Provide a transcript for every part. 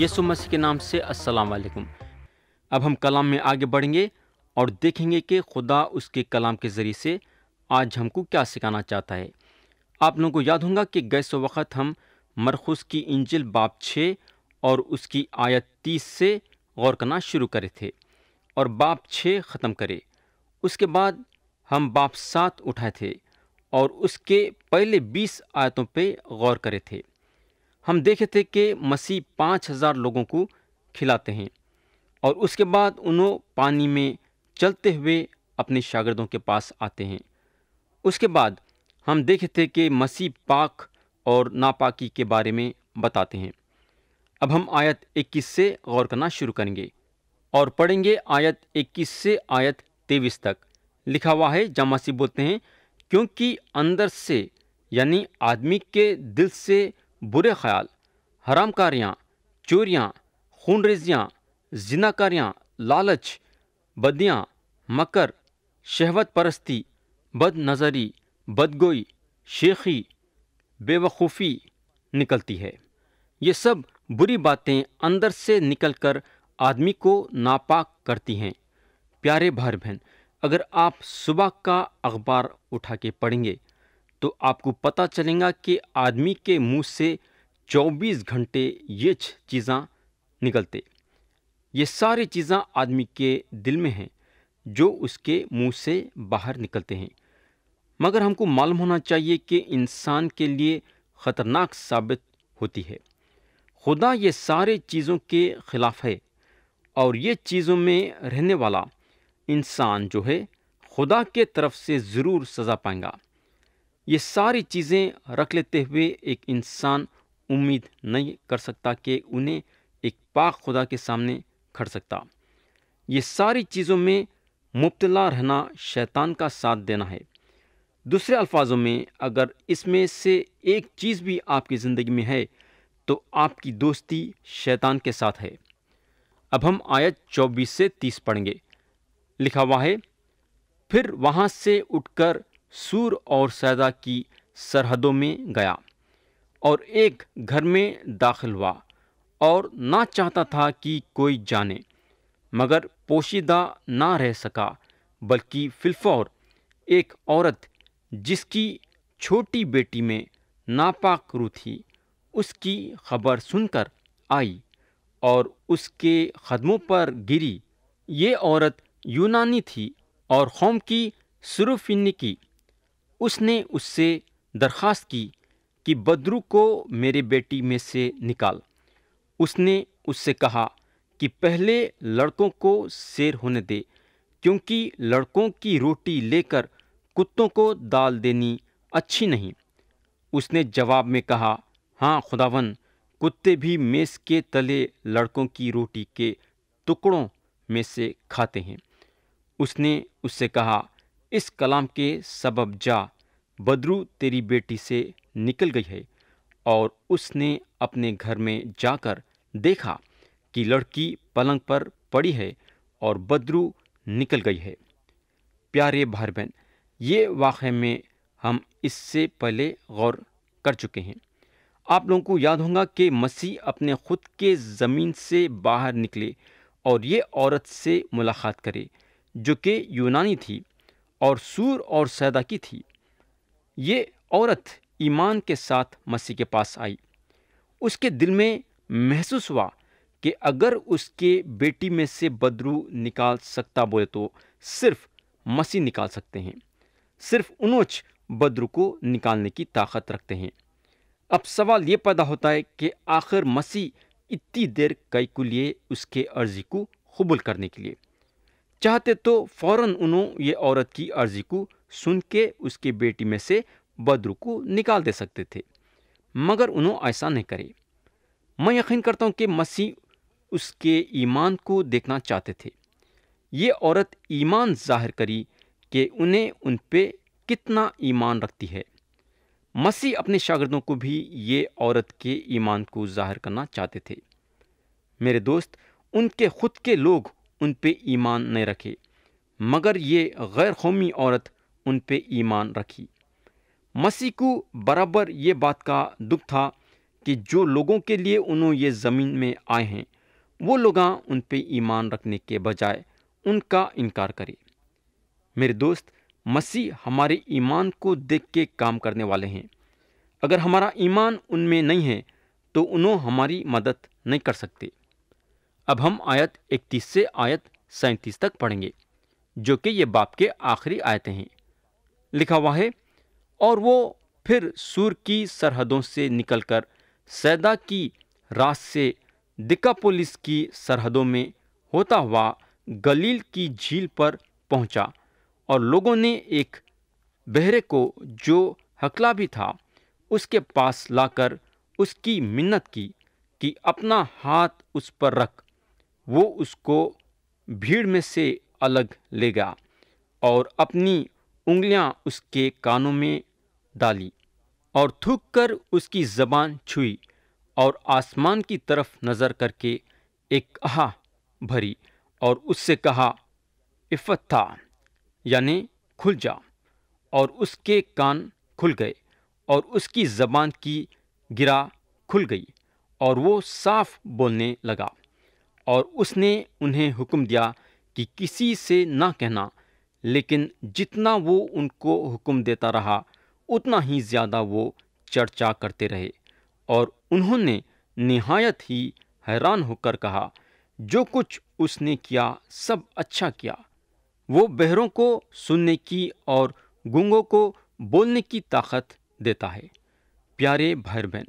यसु मसीह के नाम से अस्सलाम वालेकुम अब हम कलाम में आगे बढ़ेंगे और देखेंगे कि खुदा उसके कलाम के ज़रिए से आज हमको क्या सिखाना चाहता है आप लोगों को याद होगा कि गैस वक़्त हम मरखुस की इंजिल बाप छः और उसकी आयत तीस से गौर करना शुरू करे थे और बाप छः ख़त्म करे उसके बाद हम बाप सात उठाए थे और उसके पहले बीस आयतों पे गौर करे थे हम देखे थे कि मसीह पाँच हज़ार लोगों को खिलाते हैं और उसके बाद उन्हों पानी में चलते हुए अपने शागिर्दों के पास आते हैं उसके बाद हम देखे थे कि मसीह पाक और नापाकी के बारे में बताते हैं अब हम आयत 21 से गौर करना शुरू करेंगे और पढ़ेंगे आयत 21 से आयत तेईस तक लिखा हुआ है जहाँ मसीह बोलते हैं क्योंकि अंदर से यानी आदमी के दिल से बुरे ख्याल हरामकारियाँ चोरियाँ खून रेजियाँ जिनाकारियाँ लालच बदियाँ मकर शहवत परस्ती बद नज़री बदगोई शेखी बेवकूफ़ी निकलती है ये सब बुरी बातें अंदर से निकलकर आदमी को नापाक करती हैं प्यारे भाई बहन अगर आप सुबह का अखबार उठा के पढ़ेंगे तो आपको पता चलेगा कि आदमी के मुंह से 24 घंटे ये चीज़ें निकलते ये सारी चीज़ें आदमी के दिल में हैं जो उसके मुंह से बाहर निकलते हैं मगर हमको मालूम होना चाहिए कि इंसान के लिए ख़तरनाक साबित होती है खुदा ये सारे चीज़ों के ख़िलाफ़ है और ये चीज़ों में रहने वाला इंसान जो है खुदा के तरफ से ज़रूर सज़ा पाएगा ये सारी चीज़ें रख लेते हुए एक इंसान उम्मीद नहीं कर सकता कि उन्हें एक पाक खुदा के सामने खड़ सकता ये सारी चीज़ों में मुबतला रहना शैतान का साथ देना है दूसरे अल्फाजों में अगर इसमें से एक चीज़ भी आपकी ज़िंदगी में है तो आपकी दोस्ती शैतान के साथ है अब हम आयत 24 से 30 पढ़ेंगे लिखा हुआ है फिर वहाँ से उठकर सूर और सैदा की सरहदों में गया और एक घर में दाखिल हुआ और ना चाहता था कि कोई जाने मगर पोशीदा ना रह सका बल्कि फिलफौर एक औरत जिसकी छोटी बेटी में नापाक रू थी उसकी खबर सुनकर आई और उसके ख़दमों पर गिरी ये औरत यूनानी थी और कौम की सुरुफिन की उसने उससे दरख्वास्त की कि बदरू को मेरे बेटी में से निकाल उसने उससे कहा कि पहले लड़कों को शेर होने दे क्योंकि लड़कों की रोटी लेकर कुत्तों को दाल देनी अच्छी नहीं उसने जवाब में कहा हाँ खुदावन कुत्ते भी मेस के तले लड़कों की रोटी के टुकड़ों में से खाते हैं उसने उससे कहा इस कलाम के सबब जा बदरू तेरी बेटी से निकल गई है और उसने अपने घर में जाकर देखा कि लड़की पलंग पर पड़ी है और बदरू निकल गई है प्यारे भाई बहन ये वाक़ में हम इससे पहले गौर कर चुके हैं आप लोगों को याद होगा कि मसीह अपने खुद के ज़मीन से बाहर निकले और ये औरत से मुलाकात करे जो कि यूनानी थी और सूर और सैदा की थी ये औरत ईमान के साथ मसीह के पास आई उसके दिल में महसूस हुआ कि अगर उसके बेटी में से बदरू निकाल सकता बोले तो सिर्फ मसीह निकाल सकते हैं सिर्फ उनोच बदरू को निकालने की ताकत रखते हैं अब सवाल ये पैदा होता है कि आखिर मसीह इतनी देर कई को लिए उसके अर्जी को कबूल करने के लिए चाहते तो फौरन उन्होंने ये औरत की अर्जी को सुन के उसके बेटी में से बद्र को निकाल दे सकते थे मगर उन्होंने ऐसा नहीं करे मैं यकीन करता हूँ कि मसीह उसके ईमान को देखना चाहते थे ये औरत ईमान जाहिर करी कि उन्हें उन पे कितना ईमान रखती है मसीह अपने शागिदों को भी ये औरत के ईमान को जाहिर करना चाहते थे मेरे दोस्त उनके खुद के लोग उन पे ईमान न रखे मगर ये गैर कौमी औरत उन पे ईमान रखी मसीह को बराबर ये बात का दुख था कि जो लोगों के लिए उन्होंने ये ज़मीन में आए हैं वो लोग उन पे ईमान रखने के बजाय उनका इनकार करें मेरे दोस्त मसीह हमारे ईमान को देख के काम करने वाले हैं अगर हमारा ईमान उनमें नहीं है तो उन्होंने हमारी मदद नहीं कर सकते अब हम आयत 31 से आयत 37 तक पढ़ेंगे जो कि ये बाप के आखिरी आयतें हैं लिखा हुआ है और वो फिर सूर की सरहदों से निकलकर सैदा की रात से दिकापोलिस की सरहदों में होता हुआ गलील की झील पर पहुंचा और लोगों ने एक बहरे को जो हकला भी था उसके पास लाकर उसकी मिन्नत की कि अपना हाथ उस पर रख वो उसको भीड़ में से अलग लेगा और अपनी उंगलियां उसके कानों में डाली और थूक कर उसकी जबान छुई और आसमान की तरफ नज़र करके एक आह भरी और उससे कहा इफ़त्ता यानी खुल जा और उसके कान खुल गए और उसकी जबान की गिरा खुल गई और वो साफ बोलने लगा और उसने उन्हें हुक्म दिया कि किसी से ना कहना लेकिन जितना वो उनको हुक्म देता रहा उतना ही ज़्यादा वो चर्चा करते रहे और उन्होंने नहायत ही हैरान होकर कहा जो कुछ उसने किया सब अच्छा किया वो बहरों को सुनने की और गुंगों को बोलने की ताकत देता है प्यारे भाई बहन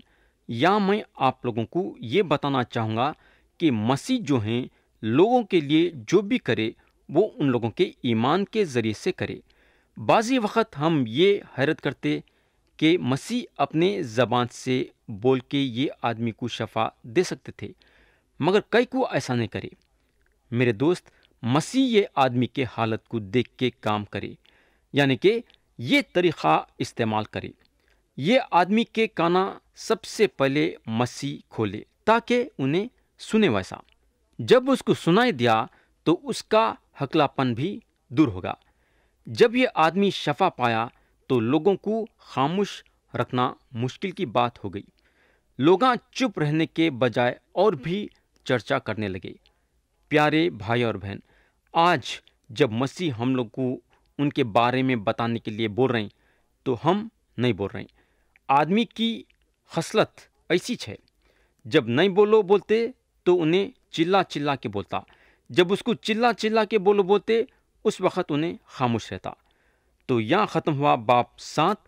या मैं आप लोगों को ये बताना चाहूँगा कि मसीह जो हैं लोगों के लिए जो भी करे वो उन लोगों के ईमान के ज़रिए से करे बाज़ी वक़्त हम ये हैरत करते कि मसीह अपने ज़बान से बोल के ये आदमी को शफा दे सकते थे मगर कई को ऐसा नहीं करे मेरे दोस्त मसीह ये आदमी के हालत को देख के काम करे यानी कि ये तरीक़ा इस्तेमाल करे ये आदमी के काना सबसे पहले मसीह खोले ताकि उन्हें सुने वैसा जब उसको सुनाई दिया तो उसका हकलापन भी दूर होगा जब यह आदमी शफा पाया तो लोगों को खामोश रखना मुश्किल की बात हो गई लोग चुप रहने के बजाय और भी चर्चा करने लगे प्यारे भाई और बहन आज जब मसीह हम लोग को उनके बारे में बताने के लिए बोल रहे हैं तो हम नहीं बोल रहे हैं आदमी की खसलत ऐसी है जब नहीं बोलो बोलते तो उन्हें चिल्ला चिल्ला के बोलता जब उसको चिल्ला चिल्ला के बोलो बोलते उस वक़्त उन्हें खामोश रहता तो यहाँ ख़त्म हुआ बाप सात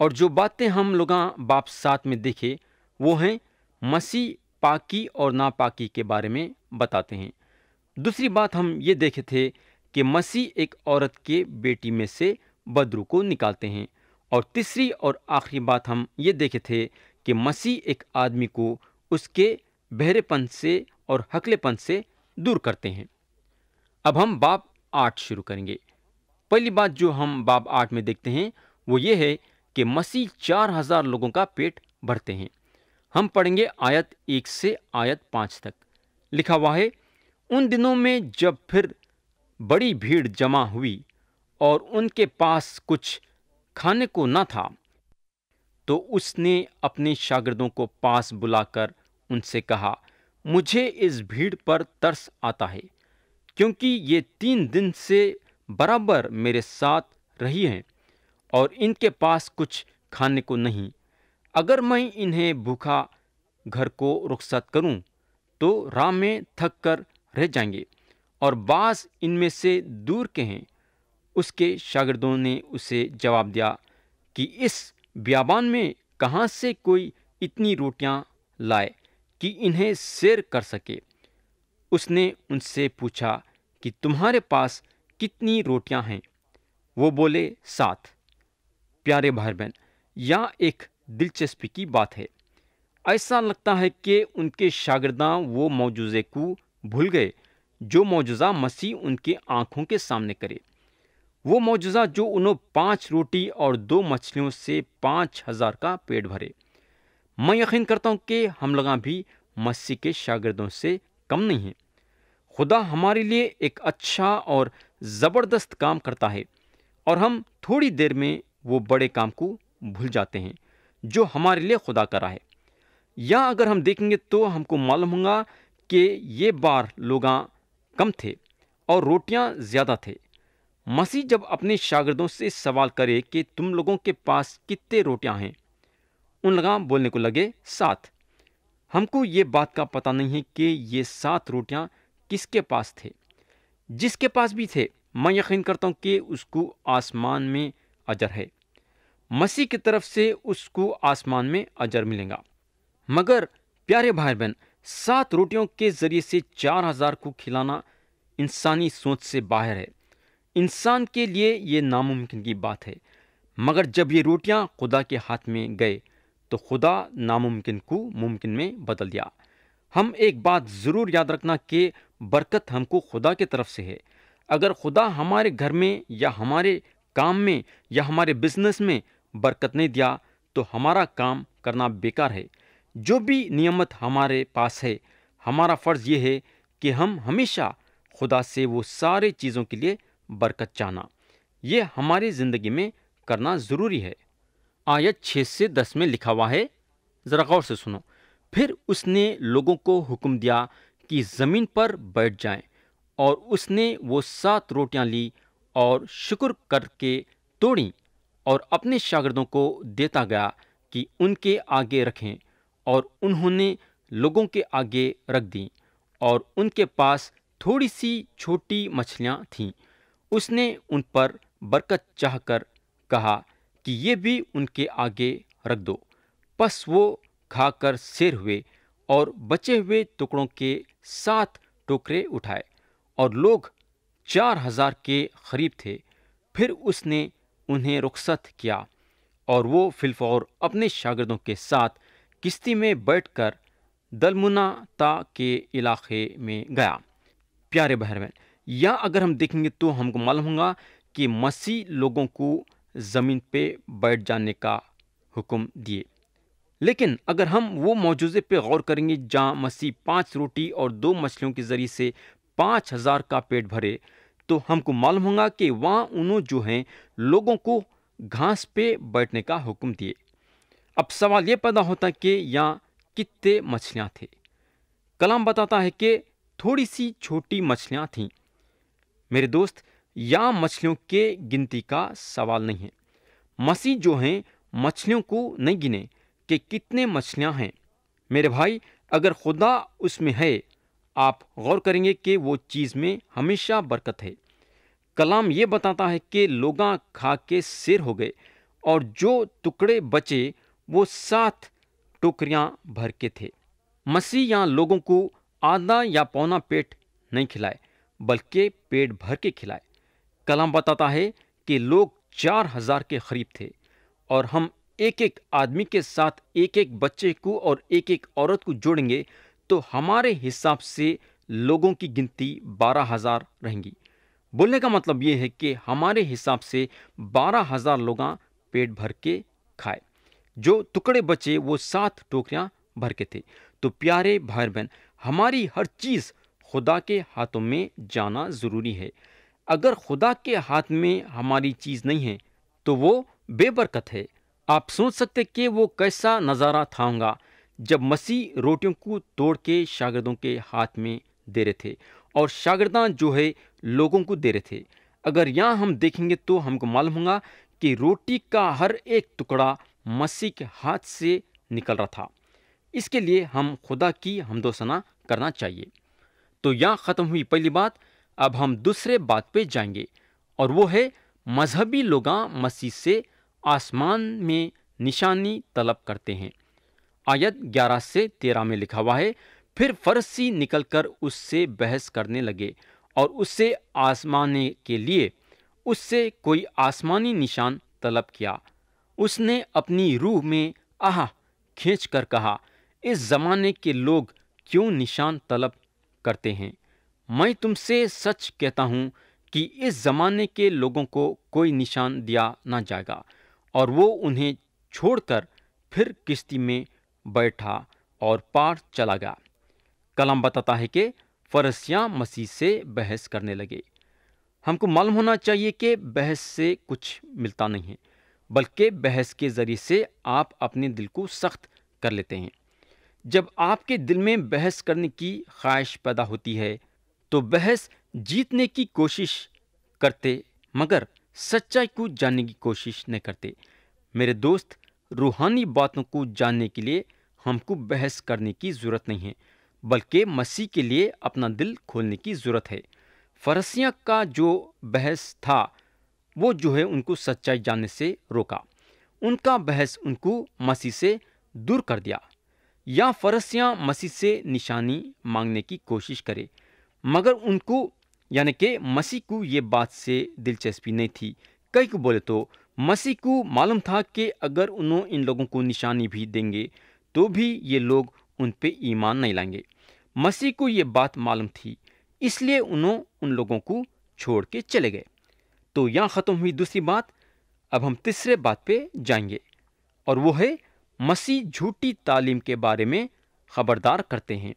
और जो बातें हम लोग बाप सात में देखे वो हैं मसीह पाकी और नापाकी के बारे में बताते हैं दूसरी बात हम ये देखे थे कि मसीह एक औरत के बेटी में से बदरू को निकालते हैं और तीसरी और आखिरी बात हम ये देखे थे कि मसीह एक आदमी को उसके बहरेपन से और हकलेपन से दूर करते हैं अब हम बाब आठ शुरू करेंगे पहली बात जो हम बाब आठ में देखते हैं वो ये है कि मसीह चार हजार लोगों का पेट भरते हैं हम पढ़ेंगे आयत एक से आयत पाँच तक लिखा हुआ है उन दिनों में जब फिर बड़ी भीड़ जमा हुई और उनके पास कुछ खाने को न था तो उसने अपने शागिर्दों को पास बुलाकर उनसे कहा मुझे इस भीड़ पर तरस आता है क्योंकि ये तीन दिन से बराबर मेरे साथ रही हैं और इनके पास कुछ खाने को नहीं अगर मैं इन्हें भूखा घर को रुखसत करूं, तो राम में थक कर रह जाएंगे और बास इनमें से दूर के हैं उसके शागिर्दों ने उसे जवाब दिया कि इस ब्याबान में कहाँ से कोई इतनी रोटियां लाए कि इन्हें शेर कर सके उसने उनसे पूछा कि तुम्हारे पास कितनी रोटियां हैं वो बोले सात प्यारे भाई बहन यह एक दिलचस्पी की बात है ऐसा लगता है कि उनके शागिदा वो मौजूदे को भूल गए जो मौजूदा मसीह उनके आँखों के सामने करे वो मौजूदा जो उन्होंने पांच रोटी और दो मछलियों से पाँच हजार का पेट भरे मैं यकीन करता हूँ कि हम लोग भी मसीह के शागिर्दों से कम नहीं हैं खुदा हमारे लिए एक अच्छा और ज़बरदस्त काम करता है और हम थोड़ी देर में वो बड़े काम को भूल जाते हैं जो हमारे लिए खुदा करा है या अगर हम देखेंगे तो हमको मालूम होगा कि ये बार लोग कम थे और रोटियां ज़्यादा थे मसीह जब अपने शागिर्दों से सवाल करे कि तुम लोगों के पास कितने रोटियां हैं उन लगा बोलने को लगे सात हमको ये बात का पता नहीं है कि ये सात रोटियां किसके पास थे जिसके पास भी थे मैं यकीन करता हूं कि उसको आसमान में अजर है मसीह की तरफ से उसको आसमान में अजर मिलेगा मगर प्यारे भाई बहन सात रोटियों के ज़रिए से चार हज़ार को खिलाना इंसानी सोच से बाहर है इंसान के लिए ये नामुमकिन की बात है मगर जब ये रोटियां खुदा के हाथ में गए तो खुदा नामुमकिन को मुमकिन में बदल दिया हम एक बात ज़रूर याद रखना कि बरकत हमको खुदा की तरफ से है अगर खुदा हमारे घर में या हमारे काम में या हमारे बिजनेस में बरकत नहीं दिया तो हमारा काम करना बेकार है जो भी नियमत हमारे पास है हमारा फ़र्ज़ ये है कि हम हमेशा खुदा से वो सारे चीज़ों के लिए बरकत चाहना ये हमारी ज़िंदगी में करना ज़रूरी है आयत छः से दस में लिखा हुआ है ज़रा गौर से सुनो फिर उसने लोगों को हुक्म दिया कि ज़मीन पर बैठ जाएं और उसने वो सात रोटियां ली और शुक्र करके तोड़ी और अपने शागिर्दों को देता गया कि उनके आगे रखें और उन्होंने लोगों के आगे रख दी और उनके पास थोड़ी सी छोटी मछलियाँ थीं उसने उन पर बरकत चाह कर कहा कि ये भी उनके आगे रख दो बस वो खाकर सिर हुए और बचे हुए टुकड़ों के साथ टोकरे उठाए और लोग चार हजार के करीब थे फिर उसने उन्हें रुखसत किया और वो फिलफौर अपने शागिर्दों के साथ किश्ती में बैठकर दलमुनाता के इलाके में गया प्यारे बहरवन या अगर हम देखेंगे तो हमको मालूम होगा कि मसीह लोगों को ज़मीन पे बैठ जाने का हुक्म दिए लेकिन अगर हम वो मौजूदे पे गौर करेंगे जहाँ मसीह पाँच रोटी और दो मछलियों के ज़रिए से पाँच हज़ार का पेट भरे तो हमको मालूम होगा कि वहाँ उन्होंने जो हैं लोगों को घास पे बैठने का हुक्म दिए अब सवाल ये पैदा होता कि यहाँ कितने मछलियाँ थे कलाम बताता है कि थोड़ी सी छोटी मछलियाँ थीं मेरे दोस्त या मछलियों के गिनती का सवाल नहीं है मसीह जो हैं मछलियों को नहीं गिने कि कितने मछलियां हैं मेरे भाई अगर खुदा उसमें है आप गौर करेंगे कि वो चीज़ में हमेशा बरकत है कलाम ये बताता है कि लोग खा के सिर हो गए और जो टुकड़े बचे वो सात टोकरियाँ भर के थे मसीह यहाँ लोगों को आधा या पौना पेट नहीं खिलाए बल्कि पेट भर के खिलाए कलाम बताता है कि लोग चार हजार के करीब थे और हम एक एक आदमी के साथ एक एक बच्चे को और एक एक औरत को जोड़ेंगे तो हमारे हिसाब से लोगों की गिनती बारह हजार रहेंगी बोलने का मतलब ये है कि हमारे हिसाब से बारह हजार लोग पेट भर के खाए जो टुकड़े बचे वो सात टोकरियाँ भर के थे तो प्यारे भाई बहन हमारी हर चीज़ खुदा के हाथों में जाना ज़रूरी है अगर खुदा के हाथ में हमारी चीज़ नहीं है तो वो बेबरकत है आप सोच सकते कि वो कैसा नज़ारा था जब मसीह रोटियों को तोड़ के शागिदों के हाथ में दे रहे थे और शागिदा जो है लोगों को दे रहे थे अगर यहाँ हम देखेंगे तो हमको मालूम होगा कि रोटी का हर एक टुकड़ा मसीह के हाथ से निकल रहा था इसके लिए हम खुदा की हमदोसना करना चाहिए तो यहाँ ख़त्म हुई पहली बात अब हम दूसरे बात पे जाएंगे और वो है मजहबी लोग मसीह से आसमान में निशानी तलब करते हैं आयत 11 से 13 में लिखा हुआ है फिर फरसी निकलकर उससे बहस करने लगे और उससे आसमाने के लिए उससे कोई आसमानी निशान तलब किया उसने अपनी रूह में आह खींच कर कहा इस जमाने के लोग क्यों निशान तलब करते हैं मैं तुमसे सच कहता हूं कि इस जमाने के लोगों को कोई निशान दिया ना जाएगा और वो उन्हें छोड़कर फिर किश्ती में बैठा और पार चला गया कलाम बताता है कि फरसिया मसीह से बहस करने लगे हमको मालूम होना चाहिए कि बहस से कुछ मिलता नहीं है बल्कि बहस के ज़रिए से आप अपने दिल को सख्त कर लेते हैं जब आपके दिल में बहस करने की ख्वाहिश पैदा होती है तो बहस जीतने की कोशिश करते मगर सच्चाई को जानने की कोशिश नहीं करते मेरे दोस्त रूहानी बातों को जानने के लिए हमको बहस करने की ज़रूरत नहीं है बल्कि मसीह के लिए अपना दिल खोलने की ज़रूरत है फरसियाँ का जो बहस था वो जो है उनको सच्चाई जानने से रोका उनका बहस उनको मसीह से दूर कर दिया या फरसियाँ मसीह से निशानी मांगने की कोशिश करे मगर उनको यानी कि मसीह को ये बात से दिलचस्पी नहीं थी कई को बोले तो मसीह को मालूम था कि अगर उन्होंने इन लोगों को निशानी भी देंगे तो भी ये लोग उन पर ईमान नहीं लाएंगे मसीह को ये बात मालूम थी इसलिए उन्होंने उन लोगों को छोड़ के चले गए तो यहाँ ख़त्म हुई दूसरी बात अब हम तीसरे बात पे जाएंगे और वो है मसीह झूठी तालीम के बारे में खबरदार करते हैं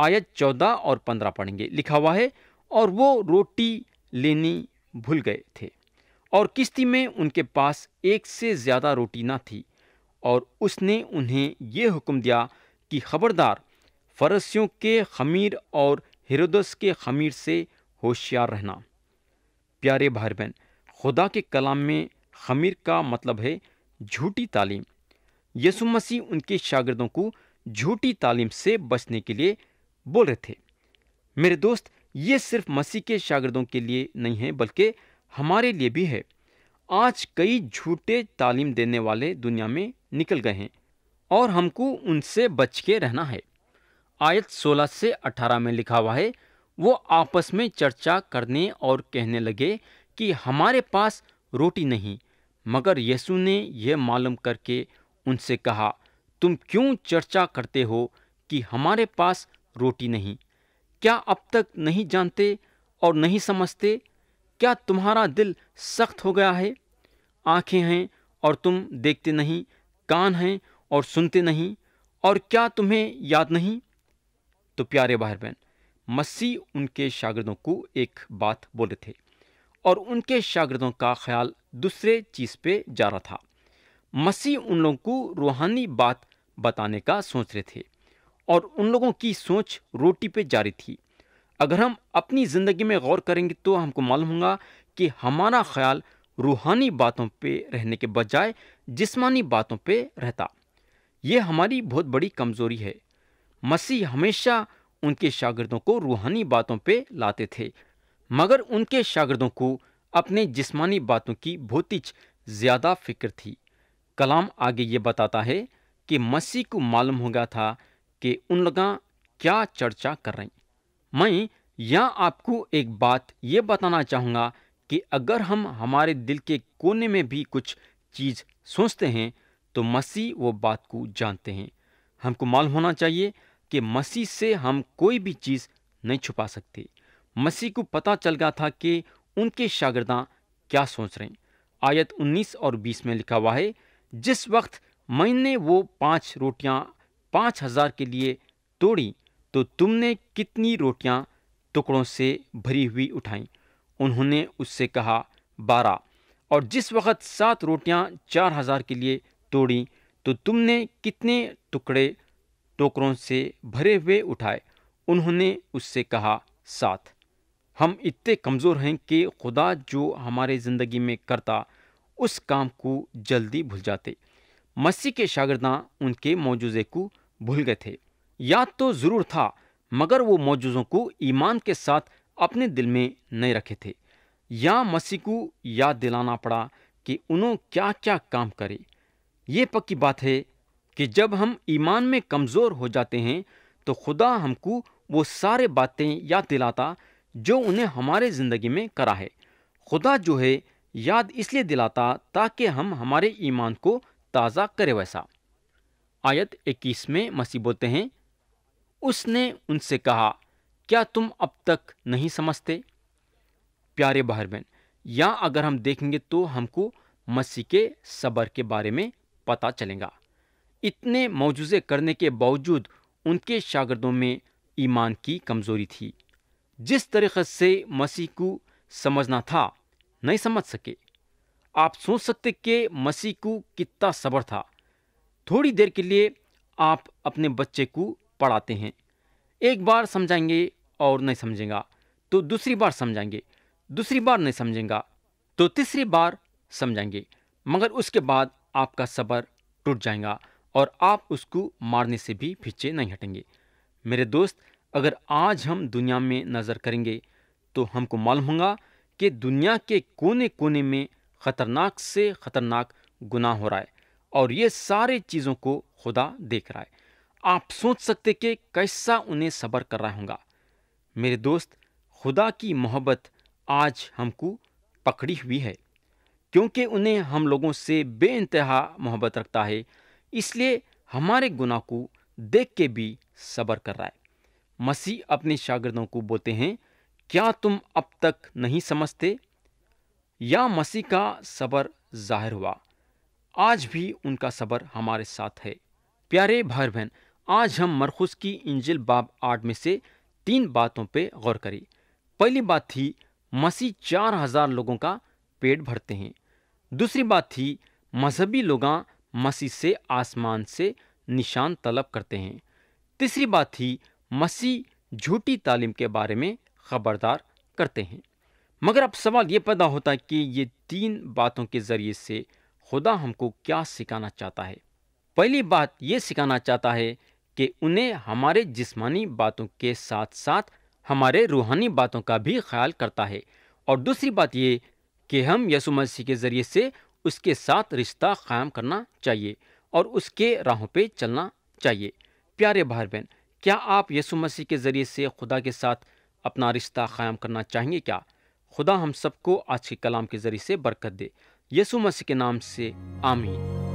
आयत चौदह और पंद्रह पढ़ेंगे लिखा हुआ है और वो रोटी लेनी भूल गए थे और किश्ती में उनके पास एक से ज़्यादा रोटी ना थी और उसने उन्हें ये हुक्म दिया कि खबरदार फरसियों के खमीर और हिरदस के खमीर से होशियार रहना प्यारे भाई बहन खुदा के कलाम में खमीर का मतलब है झूठी तालीम यसु मसीह उनके शागिर्दों को झूठी तालीम से बचने के लिए बोल रहे थे मेरे दोस्त ये सिर्फ मसीह के शागिर्दों के लिए नहीं है बल्कि हमारे लिए भी है आज कई झूठे तालीम देने वाले दुनिया में निकल गए हैं और हमको उनसे बच के रहना है आयत 16 से 18 में लिखा हुआ है वो आपस में चर्चा करने और कहने लगे कि हमारे पास रोटी नहीं मगर यीशु ने यह मालूम करके उनसे कहा तुम क्यों चर्चा करते हो कि हमारे पास रोटी नहीं क्या अब तक नहीं जानते और नहीं समझते क्या तुम्हारा दिल सख्त हो गया है आंखें हैं और तुम देखते नहीं कान हैं और सुनते नहीं और क्या तुम्हें याद नहीं तो प्यारे भाई बहन मसीह उनके शागिर्दों को एक बात बोले थे और उनके शागिर्दों का ख्याल दूसरे चीज़ पे जा रहा था मसीह उन लोगों को रूहानी बात बताने का सोच रहे थे और उन लोगों की सोच रोटी पे जारी थी अगर हम अपनी ज़िंदगी में गौर करेंगे तो हमको मालूम होगा कि हमारा ख्याल रूहानी बातों पे रहने के बजाय जिस्मानी बातों पे रहता ये हमारी बहुत बड़ी कमज़ोरी है मसीह हमेशा उनके शागिर्दों को रूहानी बातों पे लाते थे मगर उनके शागिर्दों को अपने जिस्मानी बातों की भौतिक ज़्यादा फिक्र थी कलाम आगे ये बताता है कि मसीह को मालूम हो गया था कि उन लगा क्या चर्चा कर रही मैं यहाँ आपको एक बात ये बताना चाहूँगा कि अगर हम हमारे दिल के कोने में भी कुछ चीज़ सोचते हैं तो मसीह वो बात को जानते हैं हमको मालूम होना चाहिए कि मसीह से हम कोई भी चीज़ नहीं छुपा सकते मसीह को पता चल गया था कि उनके शागिदा क्या सोच रहे हैं आयत 19 और 20 में लिखा हुआ है जिस वक्त मैंने वो पांच रोटियां पाँच हजार के लिए तोड़ी तो तुमने कितनी रोटियां टुकड़ों से भरी हुई उठाई उन्होंने उससे कहा बारह और जिस वक्त सात रोटियां चार हजार के लिए तोड़ी तो तुमने कितने टुकड़े टोकरों से भरे हुए उठाए उन्होंने उससे कहा सात हम इतने कमज़ोर हैं कि खुदा जो हमारे ज़िंदगी में करता उस काम को जल्दी भूल जाते मसीह के शागिदा उनके मौजूदे को भूल गए थे याद तो ज़रूर था मगर वो मौजूदों को ईमान के साथ अपने दिल में नहीं रखे थे या मसीह को याद दिलाना पड़ा कि उन्होंने क्या क्या काम करे ये पक्की बात है कि जब हम ईमान में कमज़ोर हो जाते हैं तो खुदा हमको वो सारे बातें याद दिलाता जो उन्हें हमारे ज़िंदगी में करा है खुदा जो है याद इसलिए दिलाता ताकि हम हमारे ईमान को ताज़ा करें वैसा आयत 21 में मसीह बोलते हैं उसने उनसे कहा क्या तुम अब तक नहीं समझते प्यारे बाहर बहन या अगर हम देखेंगे तो हमको मसीह के सबर के बारे में पता चलेगा इतने मौजूजे करने के बावजूद उनके शागिर्दों में ईमान की कमजोरी थी जिस तरीके से मसीह को समझना था नहीं समझ सके आप सोच सकते कि मसीह को कितना सबर था थोड़ी देर के लिए आप अपने बच्चे को पढ़ाते हैं एक बार समझाएंगे और नहीं समझेगा तो दूसरी बार समझाएंगे दूसरी बार नहीं समझेगा तो तीसरी बार समझाएंगे मगर उसके बाद आपका सब्र टूट जाएगा और आप उसको मारने से भी पीछे नहीं हटेंगे मेरे दोस्त अगर आज हम दुनिया में नज़र करेंगे तो हमको मालूम होगा कि दुनिया के कोने कोने में ख़तरनाक से ख़तरनाक गुनाह हो रहा है और ये सारे चीज़ों को खुदा देख रहा है आप सोच सकते कि कैसा उन्हें सब्र कर रहा होगा मेरे दोस्त खुदा की मोहब्बत आज हमको पकड़ी हुई है क्योंकि उन्हें हम लोगों से बे मोहब्बत रखता है इसलिए हमारे गुनाह को देख के भी सब्र कर रहा है मसीह अपने शागिर्दों को बोलते हैं क्या तुम अब तक नहीं समझते या मसीह का सबर जाहिर हुआ आज भी उनका सबर हमारे साथ है प्यारे भाई बहन आज हम मरखुस की इंजिल बाब आठ में से तीन बातों पे गौर करें पहली बात थी मसीह चार हजार लोगों का पेट भरते हैं दूसरी बात थी मजहबी लोग मसीह से आसमान से निशान तलब करते हैं तीसरी बात थी मसीह झूठी तालीम के बारे में खबरदार करते हैं मगर अब सवाल ये पैदा होता है कि ये तीन बातों के ज़रिए से खुदा हमको क्या सिखाना चाहता है पहली बात ये सिखाना चाहता है कि उन्हें हमारे जिस्मानी बातों के साथ साथ हमारे रूहानी बातों का भी ख्याल करता है और दूसरी बात ये कि हम यसु मसीह के ज़रिए से उसके साथ रिश्ता क़ायम करना चाहिए और उसके राहों पे चलना चाहिए प्यारे भाई बहन क्या आप यसु मसीह के ज़रिए से खुदा के साथ अपना रिश्ता क़ायम करना चाहेंगे क्या खुदा हम सबको आज के कलाम के ज़रिए से बरकत दे यीशु मसीह के नाम से आमीन